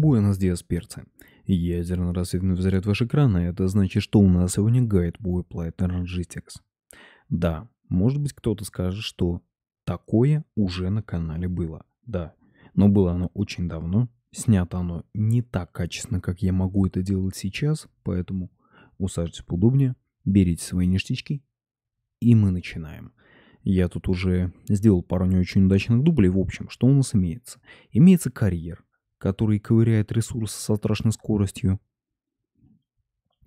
Буэнос Диас Перцы. Ядерно рассветный взряд ваш экрана, это значит, что у нас сегодня гайд будет Play Logistics. Да, может быть кто-то скажет, что такое уже на канале было. Да, но было оно очень давно, снято оно не так качественно, как я могу это делать сейчас, поэтому усаживайтесь поудобнее, берите свои ништячки, и мы начинаем. Я тут уже сделал пару не очень удачных дублей. В общем, что у нас имеется? Имеется карьер, который ковыряет ресурсы со страшной скоростью.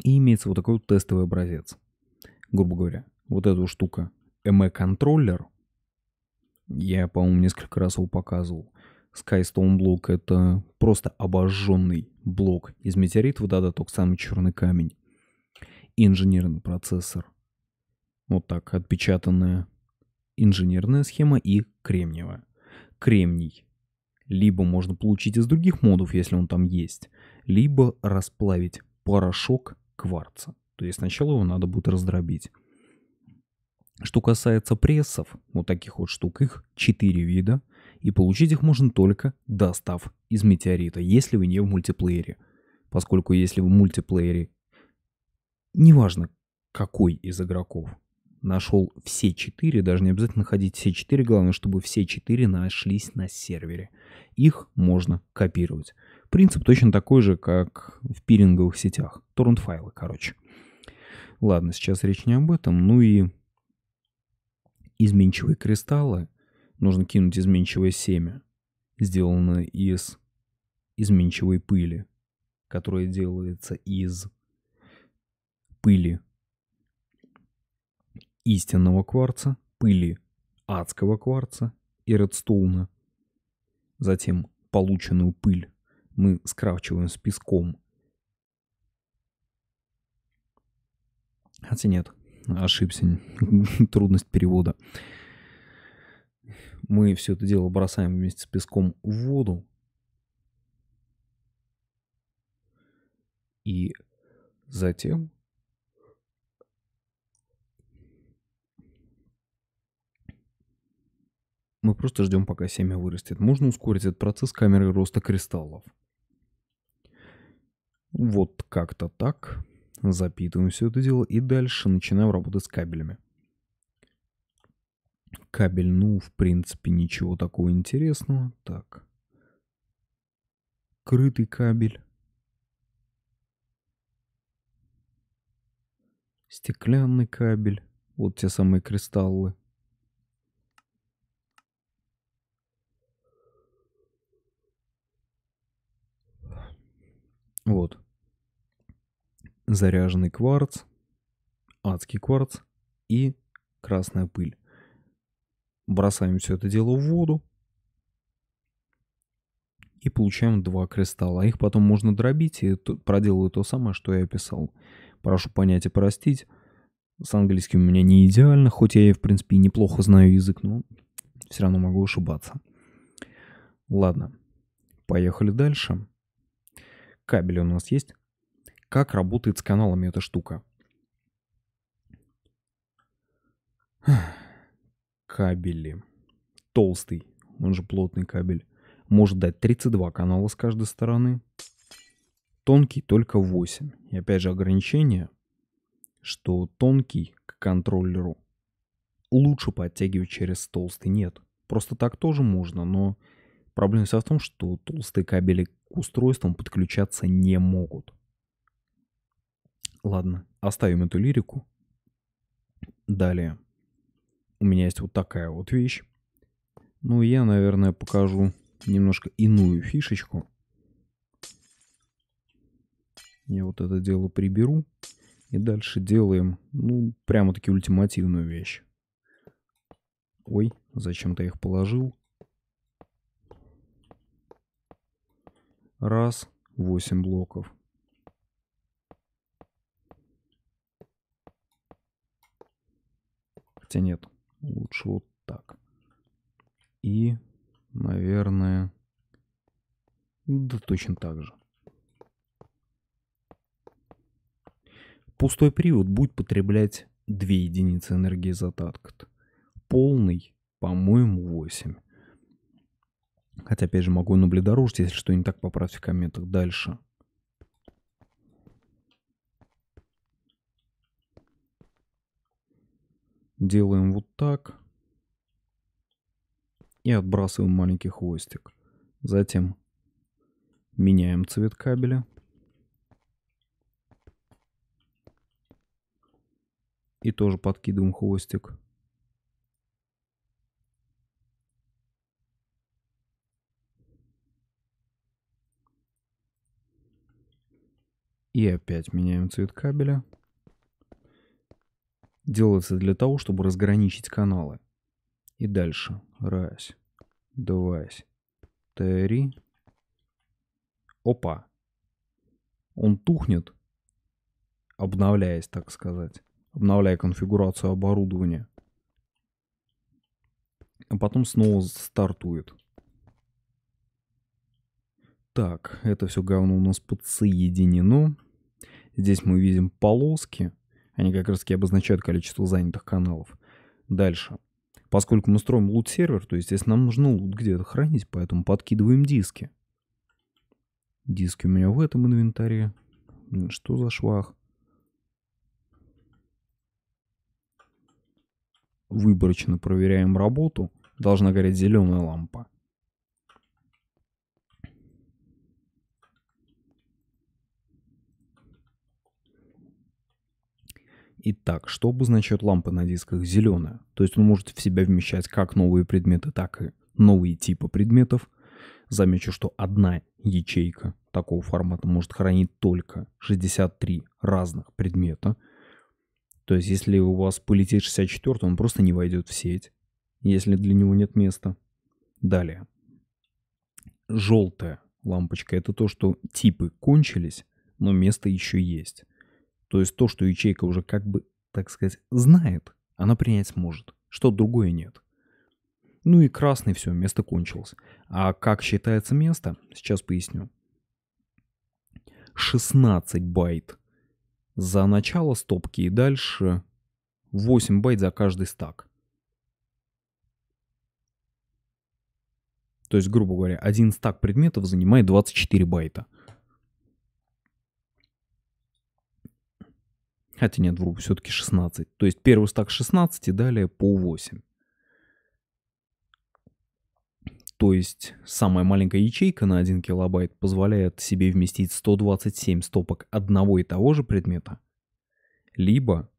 И имеется вот такой вот тестовый образец. Грубо говоря, вот эта штука ME-контроллер, я, по-моему, несколько раз его показывал. Skystone блок — это просто обожженный блок из метеоритов, да-да, тот самый черный камень. инженерный процессор. Вот так, отпечатанная инженерная схема и кремниевая. Кремний либо можно получить из других модов, если он там есть, либо расплавить порошок кварца. То есть сначала его надо будет раздробить. Что касается прессов, вот таких вот штук, их 4 вида, и получить их можно только достав из метеорита, если вы не в мультиплеере. Поскольку если вы в мультиплеере, неважно какой из игроков, нашел все четыре, даже не обязательно находить все четыре, главное, чтобы все четыре нашлись на сервере. Их можно копировать. Принцип точно такой же, как в пиринговых сетях. Торрент-файлы, короче. Ладно, сейчас речь не об этом. Ну и изменчивые кристаллы. Нужно кинуть изменчивое семя, сделанное из изменчивой пыли, которая делается из пыли истинного кварца, пыли адского кварца и редстоуна. Затем полученную пыль мы скрафчиваем с песком. Хотя нет, ошибся, трудность перевода. Мы все это дело бросаем вместе с песком в воду. И затем Мы просто ждем, пока семя вырастет. Можно ускорить этот процесс камеры роста кристаллов. Вот как-то так. Запитываем все это дело и дальше начинаем работать с кабелями. Кабель, ну, в принципе, ничего такого интересного. Так. Крытый кабель. Стеклянный кабель. Вот те самые кристаллы. Вот. Заряженный кварц, адский кварц и красная пыль. Бросаем все это дело в воду. И получаем два кристалла. их потом можно дробить и проделаю то самое, что я описал. Прошу понять и простить. С английским у меня не идеально, хоть я и, в принципе, неплохо знаю язык, но все равно могу ошибаться. Ладно, поехали дальше. Кабель у нас есть. Как работает с каналами эта штука? Кабели. Толстый, он же плотный кабель. Может дать 32 канала с каждой стороны. Тонкий только 8. И опять же ограничение, что тонкий к контроллеру лучше подтягивать через толстый. Нет, просто так тоже можно, но проблема вся в том, что толстые кабели устройствам подключаться не могут. Ладно, оставим эту лирику. Далее. У меня есть вот такая вот вещь. Ну, я, наверное, покажу немножко иную фишечку. Я вот это дело приберу. И дальше делаем, ну, прямо-таки ультимативную вещь. Ой, зачем-то я их положил. Раз, 8 блоков. Хотя нет, лучше вот так. И, наверное, да точно так же. Пустой привод будет потреблять 2 единицы энергии за таткт. Полный, по-моему, 8. Хотя, опять же, могу наблюдоружить, если что не так, поправьте в комментах дальше. Делаем вот так. И отбрасываем маленький хвостик. Затем меняем цвет кабеля. И тоже подкидываем хвостик. И опять меняем цвет кабеля. Делается для того, чтобы разграничить каналы. И дальше. Раз, два, три. Опа. Он тухнет, обновляясь, так сказать. Обновляя конфигурацию оборудования. А потом снова стартует. Так, это все говно у нас подсоединено. Здесь мы видим полоски, они как раз таки обозначают количество занятых каналов. Дальше. Поскольку мы строим лут-сервер, то, естественно, нам нужно лут где-то хранить, поэтому подкидываем диски. Диски у меня в этом инвентаре. Что за швах? Выборочно проверяем работу. Должна гореть зеленая лампа. Итак, что обозначают лампы на дисках зеленая? То есть он может в себя вмещать как новые предметы, так и новые типы предметов. Замечу, что одна ячейка такого формата может хранить только 63 разных предмета. То есть если у вас полетит 64, он просто не войдет в сеть, если для него нет места. Далее. Желтая лампочка – это то, что типы кончились, но место еще есть. То есть то, что ячейка уже как бы, так сказать, знает, она принять сможет. Что другое нет. Ну и красный все, место кончилось. А как считается место, сейчас поясню. 16 байт за начало стопки и дальше 8 байт за каждый стак. То есть, грубо говоря, один стак предметов занимает 24 байта. Хотя нет, вру, все-таки 16. То есть первый стак 16 и далее по 8. То есть самая маленькая ячейка на 1 килобайт позволяет себе вместить 127 стопок одного и того же предмета. Либо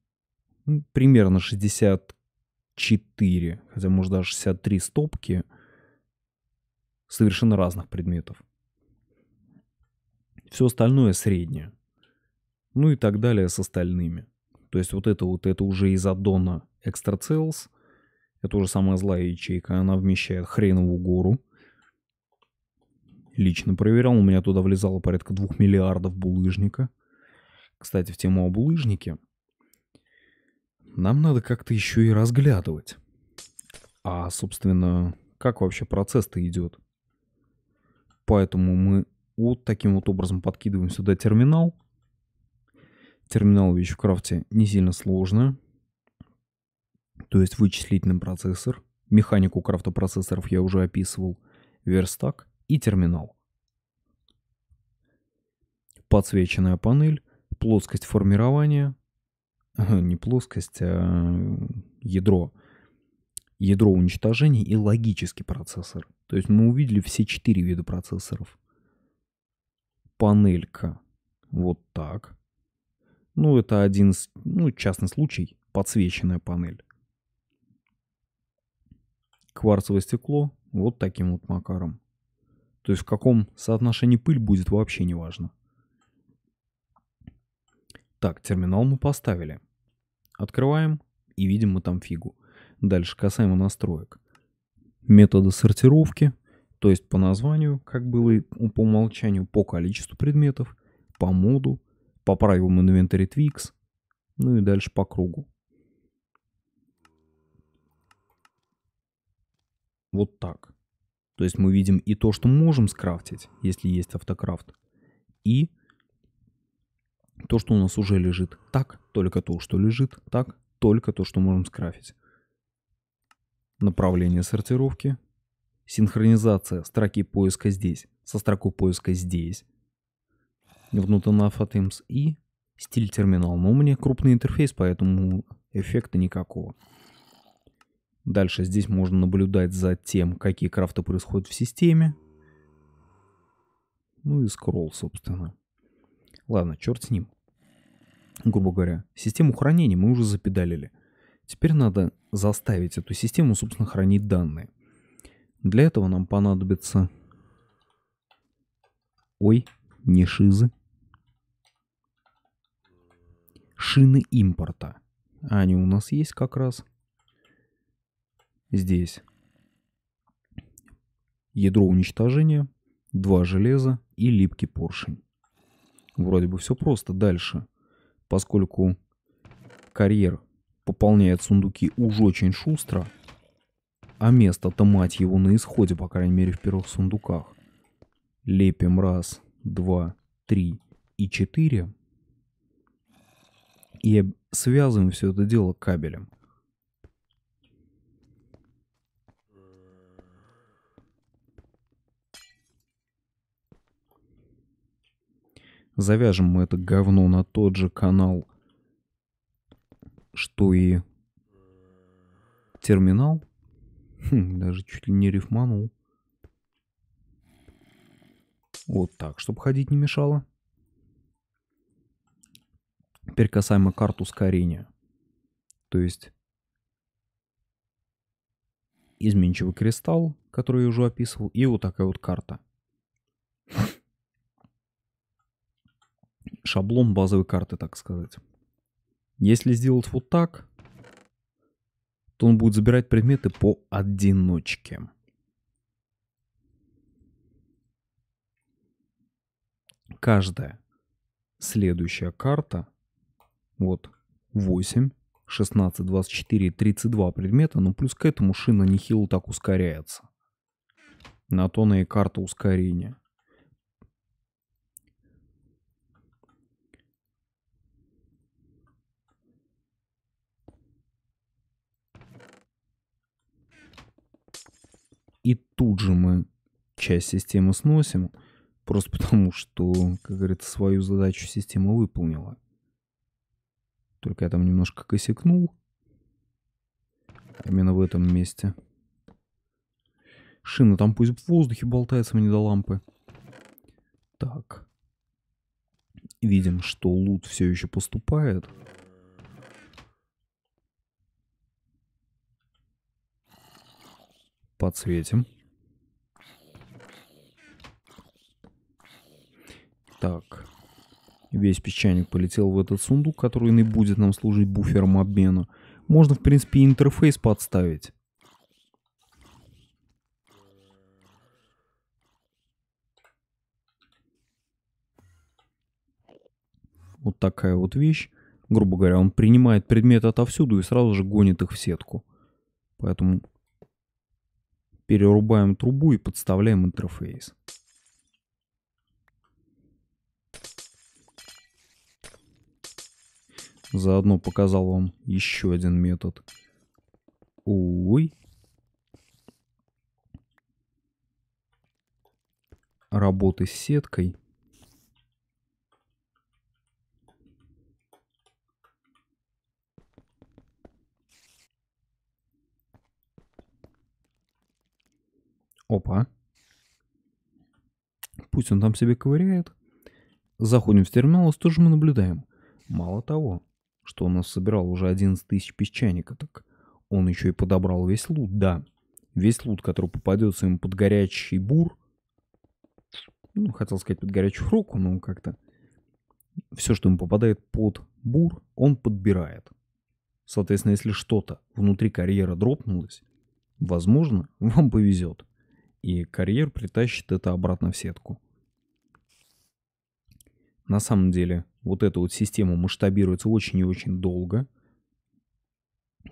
ну, примерно 64, хотя может даже 63 стопки совершенно разных предметов. Все остальное среднее ну и так далее с остальными. То есть вот это вот, это уже из аддона Extra Cells, это уже самая злая ячейка, она вмещает хренову гору. Лично проверял, у меня туда влезало порядка двух миллиардов булыжника. Кстати, в тему о булыжнике, нам надо как-то еще и разглядывать. А, собственно, как вообще процесс-то идет? Поэтому мы вот таким вот образом подкидываем сюда терминал – терминал вещь в крафте не сильно сложно. То есть вычислительный процессор, механику крафта процессоров я уже описывал, верстак и терминал. Подсвеченная панель, плоскость формирования, не плоскость, а ядро. Ядро уничтожения и логический процессор. То есть мы увидели все четыре вида процессоров. Панелька вот так. Ну, это один, ну, частный случай, подсвеченная панель. Кварцевое стекло вот таким вот макаром. То есть в каком соотношении пыль будет вообще не важно. Так, терминал мы поставили. Открываем и видим мы там фигу. Дальше касаемо настроек. Методы сортировки, то есть по названию, как было по умолчанию, по количеству предметов, по моду, по правилам инвентаря Twix, ну и дальше по кругу. Вот так. То есть мы видим и то, что можем скрафтить, если есть автокрафт, и то, что у нас уже лежит так, только то, что лежит так, только то, что можем скрафтить. Направление сортировки. Синхронизация строки поиска здесь со строкой поиска здесь внутрен Afatems и стиль терминал. Но у меня крупный интерфейс, поэтому эффекта никакого. Дальше здесь можно наблюдать за тем, какие крафты происходят в системе. Ну и скролл, собственно. Ладно, черт с ним. Грубо говоря, систему хранения мы уже запедалили. Теперь надо заставить эту систему, собственно, хранить данные. Для этого нам понадобится... Ой, не шизы шины импорта. Они у нас есть как раз здесь. Ядро уничтожения, два железа и липкий поршень. Вроде бы все просто. Дальше, поскольку карьер пополняет сундуки уж очень шустро, а место-то мать его на исходе, по крайней мере в первых сундуках, лепим раз, два, три и четыре – и связываем все это дело кабелем. Завяжем мы это говно на тот же канал, что и терминал. Хм, даже чуть ли не рифманул. Вот так, чтобы ходить не мешало. Теперь касаемо карт ускорения. То есть изменчивый кристалл, который я уже описывал, и вот такая вот карта. Шаблон базовой карты, так сказать. Если сделать вот так, то он будет забирать предметы по одиночке. Каждая следующая карта вот 8, 16, 24 и 32 предмета, но ну, плюс к этому шина нехило так ускоряется. На то на и карта ускорения. И тут же мы часть системы сносим, просто потому что, как говорится, свою задачу система выполнила. Только я там немножко косякнул. Именно в этом месте. Шина там пусть в воздухе болтается мне а до лампы. Так. Видим, что лут все еще поступает. Подсветим. Так. Весь песчаник полетел в этот сундук, который и будет нам служить буфером обмена. Можно, в принципе, интерфейс подставить. Вот такая вот вещь. Грубо говоря, он принимает предметы отовсюду и сразу же гонит их в сетку. Поэтому перерубаем трубу и подставляем интерфейс. Заодно показал вам еще один метод. Ой. Работы с сеткой. Опа. Пусть он там себе ковыряет. Заходим в терминал и тоже мы наблюдаем. Мало того, что он нас собирал уже 11 тысяч песчаника, так он еще и подобрал весь лут, да. Весь лут, который попадется ему под горячий бур, ну, хотел сказать под горячую руку, но как-то все, что ему попадает под бур, он подбирает. Соответственно, если что-то внутри карьера дропнулось, возможно, вам повезет. И карьер притащит это обратно в сетку. На самом деле, вот эта вот система масштабируется очень и очень долго.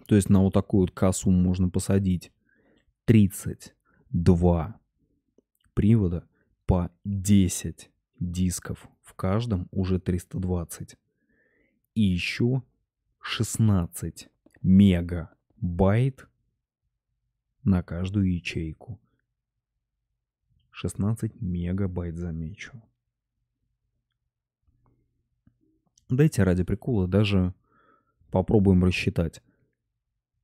То есть на вот такую вот кассу можно посадить 32 привода по 10 дисков в каждом, уже 320. И еще 16 мегабайт на каждую ячейку. 16 мегабайт, замечу. Дайте ради прикола даже попробуем рассчитать.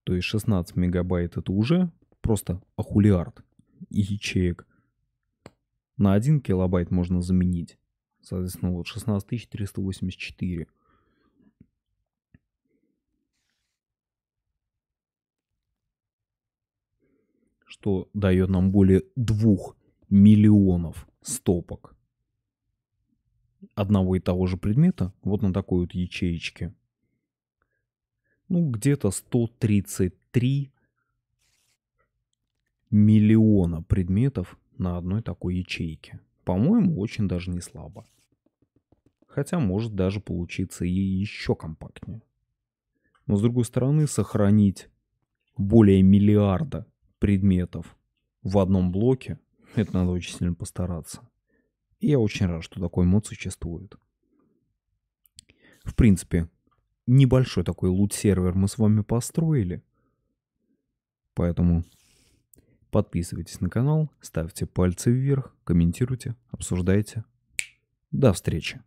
То есть 16 мегабайт это уже просто ахулиард ячеек. На 1 килобайт можно заменить. Соответственно, вот 16384. Что дает нам более 2 миллионов стопок одного и того же предмета вот на такой вот ячеечке. Ну, где-то 133 миллиона предметов на одной такой ячейке. По-моему, очень даже не слабо. Хотя может даже получиться и еще компактнее. Но с другой стороны, сохранить более миллиарда предметов в одном блоке, это надо очень сильно постараться. И я очень рад, что такой мод существует. В принципе, небольшой такой лут-сервер мы с вами построили. Поэтому подписывайтесь на канал, ставьте пальцы вверх, комментируйте, обсуждайте. До встречи!